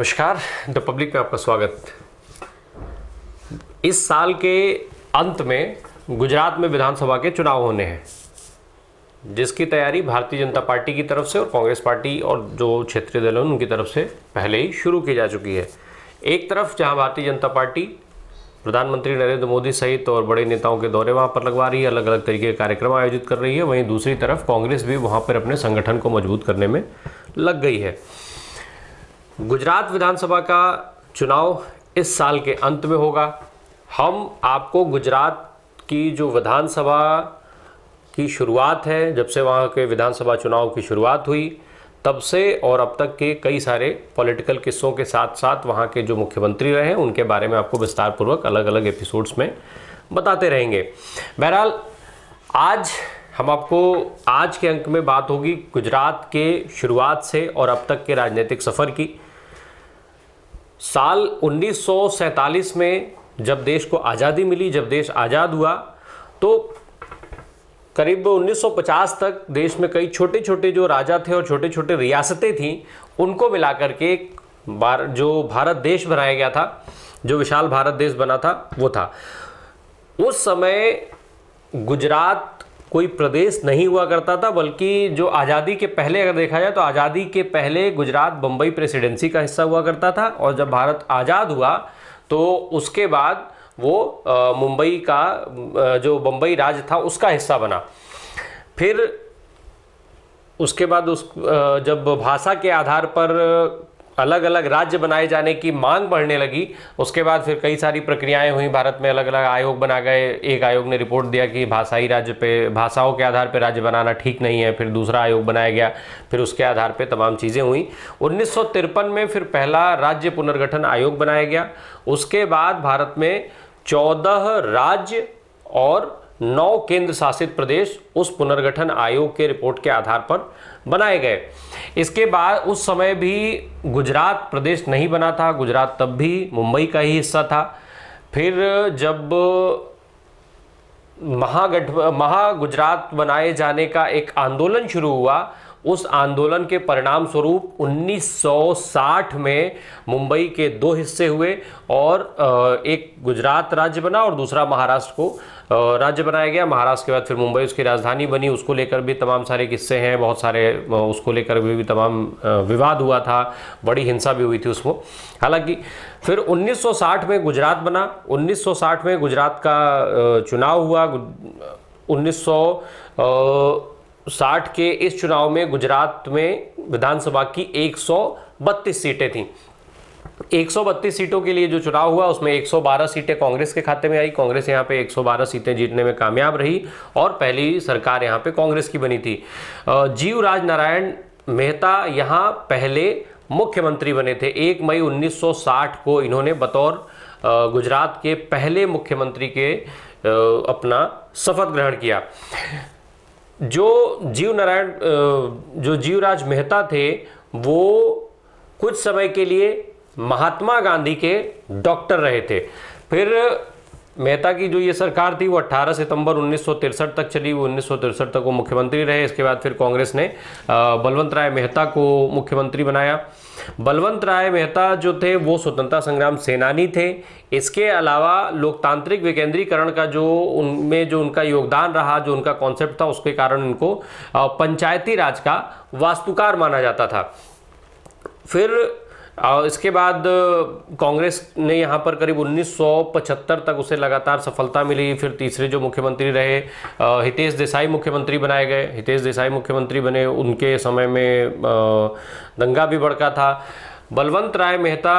नमस्कार the public में आपका स्वागत इस साल के अंत में गुजरात में विधानसभा के चुनाव होने हैं जिसकी तैयारी भारतीय जनता पार्टी की तरफ से और कांग्रेस पार्टी और जो क्षेत्रीय दल हैं उनकी तरफ से पहले ही शुरू की जा चुकी है एक तरफ जहां भारतीय जनता पार्टी प्रधानमंत्री नरेंद्र मोदी सहित और बड़े नेताओं के दौरे वहां पर लगवा रही है अलग अलग तरीके के कार्यक्रम आयोजित कर रही है वहीं दूसरी तरफ कांग्रेस भी वहां पर अपने संगठन को मजबूत करने में लग गई है गुजरात विधानसभा का चुनाव इस साल के अंत में होगा हम आपको गुजरात की जो विधानसभा की शुरुआत है जब से वहाँ के विधानसभा चुनाव की शुरुआत हुई तब से और अब तक के कई सारे पॉलिटिकल किस्सों के साथ साथ वहाँ के जो मुख्यमंत्री रहे उनके बारे में आपको विस्तारपूर्वक अलग अलग एपिसोड्स में बताते रहेंगे बहरहाल आज हम आपको आज के अंक में बात होगी गुजरात के शुरुआत से और अब तक के राजनीतिक सफ़र की साल 1947 में जब देश को आज़ादी मिली जब देश आज़ाद हुआ तो करीब 1950 तक देश में कई छोटे छोटे जो राजा थे और छोटे छोटे रियासतें थीं उनको मिलाकर के बार जो भारत देश बनाया गया था जो विशाल भारत देश बना था वो था उस समय गुजरात कोई प्रदेश नहीं हुआ करता था बल्कि जो आज़ादी के पहले अगर देखा जाए तो आज़ादी के पहले गुजरात बम्बई प्रेसिडेंसी का हिस्सा हुआ करता था और जब भारत आज़ाद हुआ तो उसके बाद वो मुंबई का जो बम्बई राज्य था उसका हिस्सा बना फिर उसके बाद उस जब भाषा के आधार पर अलग अलग राज्य बनाए जाने की मांग बढ़ने लगी उसके बाद फिर कई सारी प्रक्रियाएं हुई भारत में अलग अलग आयोग बना गए एक आयोग ने रिपोर्ट दिया कि भाषाई राज्य पे भाषाओं के आधार पर राज्य बनाना ठीक नहीं है फिर दूसरा आयोग बनाया गया फिर उसके आधार पर तमाम चीज़ें हुई उन्नीस में फिर पहला राज्य पुनर्गठन आयोग बनाया गया उसके बाद भारत में चौदह राज्य और नौ केंद्र शासित प्रदेश उस पुनर्गठन आयोग के रिपोर्ट के आधार पर बनाए गए इसके बाद उस समय भी गुजरात प्रदेश नहीं बना था गुजरात तब भी मुंबई का ही हिस्सा था फिर जब महागठ महा गुजरात बनाए जाने का एक आंदोलन शुरू हुआ उस आंदोलन के परिणाम स्वरूप 1960 में मुंबई के दो हिस्से हुए और एक गुजरात राज्य बना और दूसरा महाराष्ट्र को राज्य बनाया गया महाराष्ट्र के बाद फिर मुंबई उसकी राजधानी बनी उसको लेकर भी तमाम सारे किस्से हैं बहुत सारे उसको लेकर भी, भी तमाम विवाद हुआ था बड़ी हिंसा भी हुई थी उसको हालांकि फिर 1960 में गुजरात बना 1960 में गुजरात का चुनाव हुआ 1900 1960 के इस चुनाव में गुजरात में विधानसभा की 132 सीटें थीं 132 सीटों के लिए जो चुनाव हुआ उसमें 112 सीटें कांग्रेस के खाते में आई कांग्रेस यहाँ पे 112 सीटें जीतने में कामयाब रही और पहली सरकार यहाँ पे कांग्रेस की बनी थी जीवराज नारायण मेहता यहाँ पहले मुख्यमंत्री बने थे 1 मई 1960 को इन्होंने बतौर गुजरात के पहले मुख्यमंत्री के अपना शपथ ग्रहण किया जो जीव नारायण जो जीवराज मेहता थे वो कुछ समय के लिए महात्मा गांधी के डॉक्टर रहे थे फिर मेहता की जो ये सरकार थी वो 18 सितंबर उन्नीस तक चली वो उन्नीस तक वो मुख्यमंत्री रहे इसके बाद फिर कांग्रेस ने बलवंत राय मेहता को मुख्यमंत्री बनाया बलवंत राय मेहता जो थे वो स्वतंत्रता संग्राम सेनानी थे इसके अलावा लोकतांत्रिक विकेंद्रीकरण का जो उनमें जो उनका योगदान रहा जो उनका कॉन्सेप्ट था उसके कारण उनको पंचायती राज का वास्तुकार माना जाता था फिर और इसके बाद कांग्रेस ने यहाँ पर करीब 1975 तक उसे लगातार सफलता मिली फिर तीसरे जो मुख्यमंत्री रहे हितेश देसाई मुख्यमंत्री बनाए गए हितेश देसाई मुख्यमंत्री बने उनके समय में दंगा भी भड़का था बलवंत राय मेहता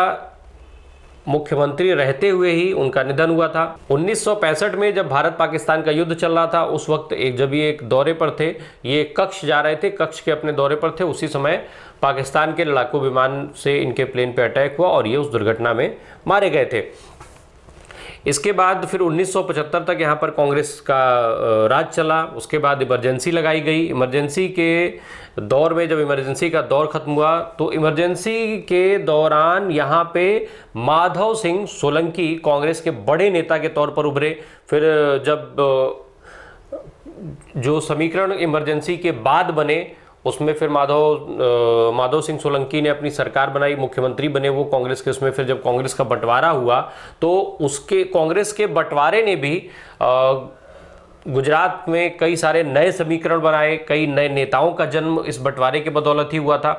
मुख्यमंत्री रहते हुए ही उनका निधन हुआ था 1965 में जब भारत पाकिस्तान का युद्ध चल रहा था उस वक्त एक जब ये एक दौरे पर थे ये कक्ष जा रहे थे कक्ष के अपने दौरे पर थे उसी समय पाकिस्तान के लड़ाकू विमान से इनके प्लेन पर अटैक हुआ और ये उस दुर्घटना में मारे गए थे इसके बाद फिर 1975 तक यहाँ पर कांग्रेस का राज चला उसके बाद इमरजेंसी लगाई गई इमरजेंसी के दौर में जब इमरजेंसी का दौर ख़त्म हुआ तो इमरजेंसी के दौरान यहाँ पे माधव सिंह सोलंकी कांग्रेस के बड़े नेता के तौर पर उभरे फिर जब जो समीकरण इमरजेंसी के बाद बने उसमें फिर माधव माधव सिंह सोलंकी ने अपनी सरकार बनाई मुख्यमंत्री बने वो कांग्रेस के उसमें फिर जब कांग्रेस का बंटवारा हुआ तो उसके कांग्रेस के बंटवारे ने भी आ, गुजरात में कई सारे नए समीकरण बनाए कई नए नेताओं का जन्म इस बंटवारे के बदौलत ही हुआ था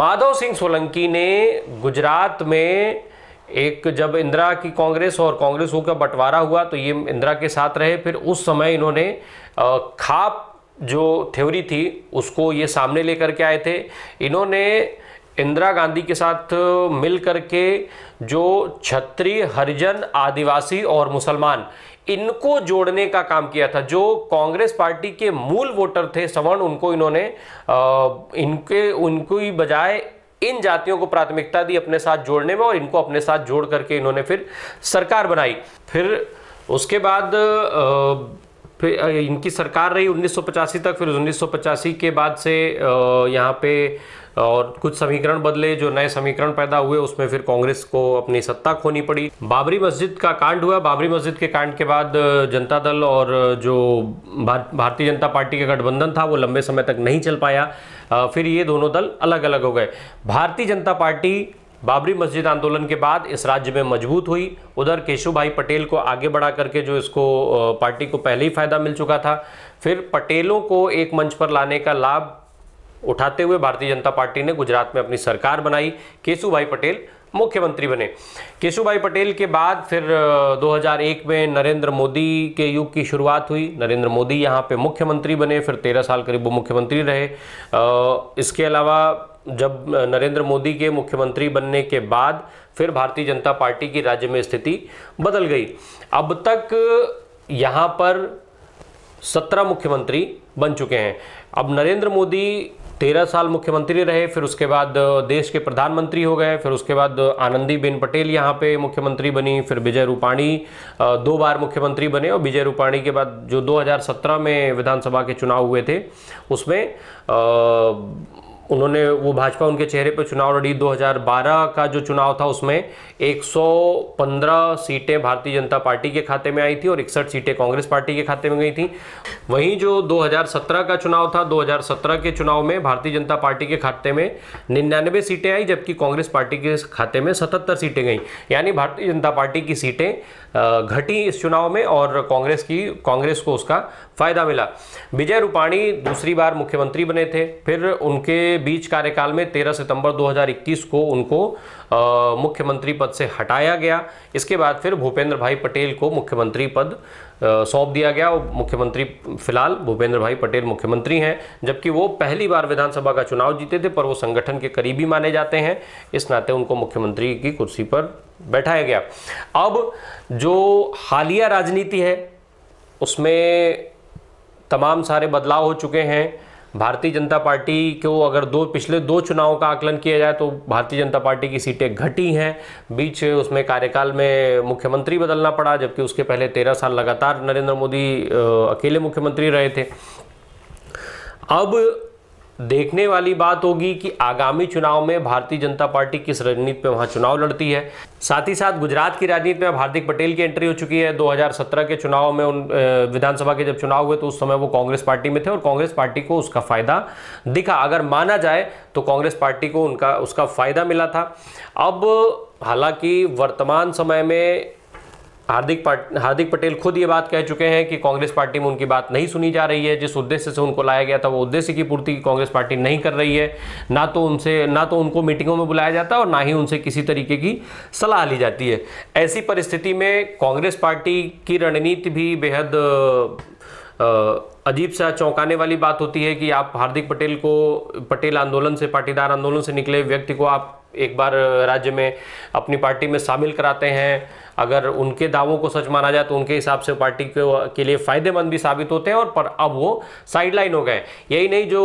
माधव सिंह सोलंकी ने गुजरात में एक जब इंदिरा की कांग्रेस और कांग्रेस का बंटवारा हुआ तो ये इंदिरा के साथ रहे फिर उस समय इन्होंने खाप जो थ्योरी थी उसको ये सामने लेकर के आए थे इन्होंने इंदिरा गांधी के साथ मिल के जो क्षत्रिय हरिजन आदिवासी और मुसलमान इनको जोड़ने का काम किया था जो कांग्रेस पार्टी के मूल वोटर थे सवर्ण उनको इन्होंने इनके उनको ही बजाय इन जातियों को प्राथमिकता दी अपने साथ जोड़ने में और इनको अपने साथ जोड़ करके इन्होंने फिर सरकार बनाई फिर उसके बाद आ, फिर इनकी सरकार रही उन्नीस तक फिर उन्नीस के बाद से यहाँ पे और कुछ समीकरण बदले जो नए समीकरण पैदा हुए उसमें फिर कांग्रेस को अपनी सत्ता खोनी पड़ी बाबरी मस्जिद का कांड हुआ बाबरी मस्जिद के कांड के बाद जनता दल और जो भारतीय जनता पार्टी का गठबंधन था वो लंबे समय तक नहीं चल पाया फिर ये दोनों दल अलग अलग हो गए भारतीय जनता पार्टी बाबरी मस्जिद आंदोलन के बाद इस राज्य में मजबूत हुई उधर केशुभाई भाई पटेल को आगे बढ़ा करके जो इसको पार्टी को पहले ही फायदा मिल चुका था फिर पटेलों को एक मंच पर लाने का लाभ उठाते हुए भारतीय जनता पार्टी ने गुजरात में अपनी सरकार बनाई केशु भाई पटेल मुख्यमंत्री बने केशु भाई पटेल के बाद फिर 2001 में नरेंद्र मोदी के युग की शुरुआत हुई नरेंद्र मोदी यहाँ पे मुख्यमंत्री बने फिर 13 साल करीब वो मुख्यमंत्री रहे इसके अलावा जब नरेंद्र मोदी के मुख्यमंत्री बनने के बाद फिर भारतीय जनता पार्टी की राज्य में स्थिति बदल गई अब तक यहाँ पर सत्रह मुख्यमंत्री बन चुके हैं अब नरेंद्र मोदी तेरह साल मुख्यमंत्री रहे फिर उसके बाद देश के प्रधानमंत्री हो गए फिर उसके बाद आनंदी बेन पटेल यहाँ पे मुख्यमंत्री बनी फिर विजय रूपाणी दो बार मुख्यमंत्री बने और विजय रूपाणी के बाद जो 2017 में विधानसभा के चुनाव हुए थे उसमें आ, उन्होंने वो भाजपा उनके चेहरे पर चुनाव लड़ी 2012 का जो चुनाव था उसमें 115 सीटें भारतीय जनता पार्टी के खाते में आई थी और इकसठ सीटें कांग्रेस पार्टी के खाते में गई थी वहीं जो 2017 का चुनाव था 2017 के चुनाव में भारतीय जनता पार्टी के खाते में निन्यानवे सीटें आई जबकि कांग्रेस पार्टी के खाते में सतहत्तर सीटें गई यानी भारतीय जनता पार्टी की सीटें घटी इस चुनाव में और कांग्रेस की कांग्रेस को उसका फायदा मिला विजय रूपाणी दूसरी बार मुख्यमंत्री बने थे फिर उनके बीच कार्यकाल में 13 सितंबर 2021 को उनको मुख्यमंत्री पद से हटाया गया इसके बाद फिर भूपेंद्र भाई पटेल को मुख्यमंत्री पद सौंप दिया गया और मुख्यमंत्री फिलहाल भूपेंद्र भाई पटेल मुख्यमंत्री हैं जबकि वो पहली बार विधानसभा का चुनाव जीते थे पर वो संगठन के करीबी माने जाते हैं इस नाते उनको मुख्यमंत्री की कुर्सी पर बैठाया गया अब जो हालिया राजनीति है उसमें तमाम सारे बदलाव हो चुके हैं भारतीय जनता पार्टी को अगर दो पिछले दो चुनावों का आकलन किया जाए तो भारतीय जनता पार्टी की सीटें घटी हैं बीच उसमें कार्यकाल में मुख्यमंत्री बदलना पड़ा जबकि उसके पहले तेरह साल लगातार नरेंद्र मोदी अकेले मुख्यमंत्री रहे थे अब देखने वाली बात होगी कि आगामी चुनाव में भारतीय जनता पार्टी किस रणनीति पे वहाँ चुनाव लड़ती है साथ ही साथ गुजरात की राजनीति में हार्दिक पटेल की एंट्री हो चुकी है 2017 के चुनाव में उन विधानसभा के जब चुनाव हुए तो उस समय वो कांग्रेस पार्टी में थे और कांग्रेस पार्टी को उसका फ़ायदा दिखा अगर माना जाए तो कांग्रेस पार्टी को उनका उसका फ़ायदा मिला था अब हालांकि वर्तमान समय में हार्दिक हार्दिक पटेल खुद ये बात कह चुके हैं कि कांग्रेस पार्टी में उनकी बात नहीं सुनी जा रही है जिस उद्देश्य से उनको लाया गया था वो उद्देश्य की पूर्ति कांग्रेस पार्टी नहीं कर रही है ना तो उनसे ना तो उनको मीटिंगों में बुलाया जाता है और ना ही उनसे किसी तरीके की सलाह ली जाती है ऐसी परिस्थिति में कांग्रेस पार्टी की रणनीति भी बेहद अजीब सा चौंकाने वाली बात होती है कि आप हार्दिक पटेल को पटेल आंदोलन से पाटीदार आंदोलन से निकले व्यक्ति को आप एक बार राज्य में अपनी पार्टी में शामिल कराते हैं अगर उनके दावों को सच माना जाए तो उनके हिसाब से पार्टी के, के लिए फ़ायदेमंद भी साबित होते हैं और पर अब वो साइडलाइन हो गए यही नहीं जो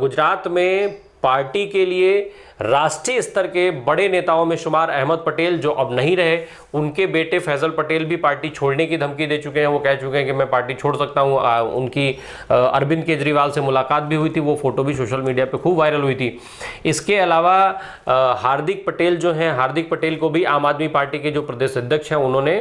गुजरात में पार्टी के लिए राष्ट्रीय स्तर के बड़े नेताओं में शुमार अहमद पटेल जो अब नहीं रहे उनके बेटे फैजल पटेल भी पार्टी छोड़ने की धमकी दे चुके हैं वो कह चुके हैं कि मैं पार्टी छोड़ सकता हूँ उनकी अरविंद केजरीवाल से मुलाकात भी हुई थी वो फोटो भी सोशल मीडिया पर खूब वायरल हुई थी इसके अलावा हार्दिक पटेल जो हैं हार्दिक पटेल को भी आम आदमी पार्टी के जो प्रदेश अध्यक्ष हैं उन्होंने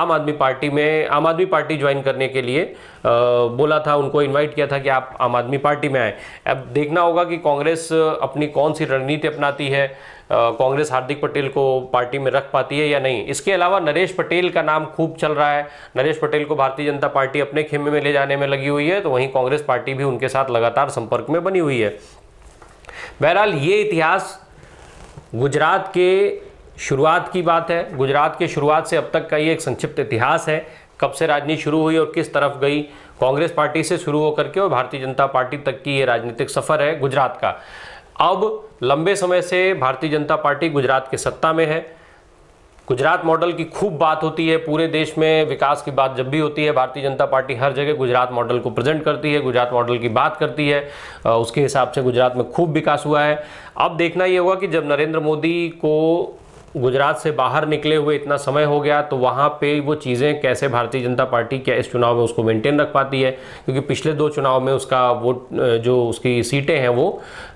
आम आदमी पार्टी में आम आदमी पार्टी ज्वाइन करने के लिए बोला था उनको इन्वाइट किया था कि आप आम आदमी पार्टी में आए अब देखना होगा कि कांग्रेस अपनी कौन सी रणनीति अपनाती है कांग्रेस हार्दिक पटेल को पार्टी में रख पाती है या नहीं इसके अलावा नरेश पटेल का नाम खूब चल रहा है नरेश पटेल को भारतीय जनता पार्टी अपने खेमे में ले जाने में लगी हुई है तो वहीं कांग्रेस पार्टी भी उनके साथ लगातार संपर्क में बनी हुई है बहरहाल ये इतिहास गुजरात के शुरुआत की बात है गुजरात के शुरुआत से अब तक का ये एक संक्षिप्त इतिहास है कब से राजनीति शुरू हुई और किस तरफ गई कांग्रेस पार्टी से शुरू होकर के और भारतीय जनता पार्टी तक की ये राजनीतिक सफ़र है गुजरात का अब लंबे समय से भारतीय जनता पार्टी गुजरात के सत्ता में है गुजरात मॉडल की खूब बात होती है पूरे देश में विकास की बात जब भी होती है भारतीय जनता पार्टी हर जगह गुजरात मॉडल को प्रेजेंट करती है गुजरात मॉडल की बात करती है उसके हिसाब से गुजरात में खूब विकास हुआ है अब देखना ये होगा कि जब नरेंद्र मोदी को गुजरात से बाहर निकले हुए इतना समय हो गया तो वहाँ पे वो चीज़ें कैसे भारतीय जनता पार्टी क्या इस चुनाव में उसको मेंटेन रख पाती है क्योंकि पिछले दो चुनाव में उसका वोट जो उसकी सीटें हैं वो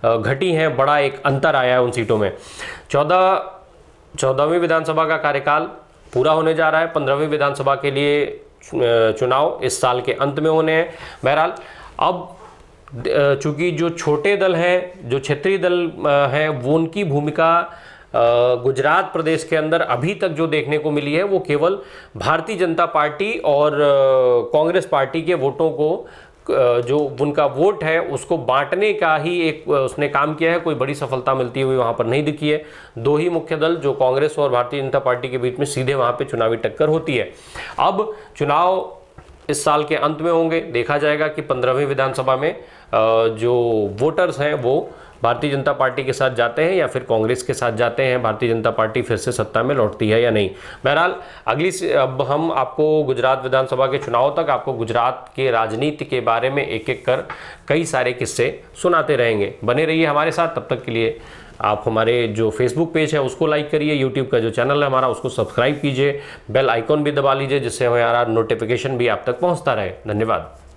घटी हैं बड़ा एक अंतर आया है उन सीटों में चौदह चौदहवीं विधानसभा का कार्यकाल पूरा होने जा रहा है पंद्रहवीं विधानसभा के लिए चुनाव इस साल के अंत में होने हैं बहरहाल अब चूँकि जो छोटे दल हैं जो क्षेत्रीय दल हैं वो उनकी भूमिका गुजरात प्रदेश के अंदर अभी तक जो देखने को मिली है वो केवल भारतीय जनता पार्टी और कांग्रेस पार्टी के वोटों को जो उनका वोट है उसको बांटने का ही एक उसने काम किया है कोई बड़ी सफलता मिलती हुई वहाँ पर नहीं दिखी है दो ही मुख्य दल जो कांग्रेस और भारतीय जनता पार्टी के बीच में सीधे वहाँ पे चुनावी टक्कर होती है अब चुनाव इस साल के अंत में होंगे देखा जाएगा कि पंद्रहवीं विधानसभा में जो वोटर्स हैं वो भारतीय जनता पार्टी के साथ जाते हैं या फिर कांग्रेस के साथ जाते हैं भारतीय जनता पार्टी फिर से सत्ता में लौटती है या नहीं बहरहाल अगली अब हम आपको गुजरात विधानसभा के चुनाव तक आपको गुजरात के राजनीति के बारे में एक एक कर कई सारे किस्से सुनाते रहेंगे बने रहिए हमारे साथ तब तक के लिए आप हमारे जो फेसबुक पेज है उसको लाइक करिए यूट्यूब का जो चैनल है हमारा उसको सब्सक्राइब कीजिए बेल आइकॉन भी दबा लीजिए जिससे हमारा नोटिफिकेशन भी आप तक पहुंचता रहे धन्यवाद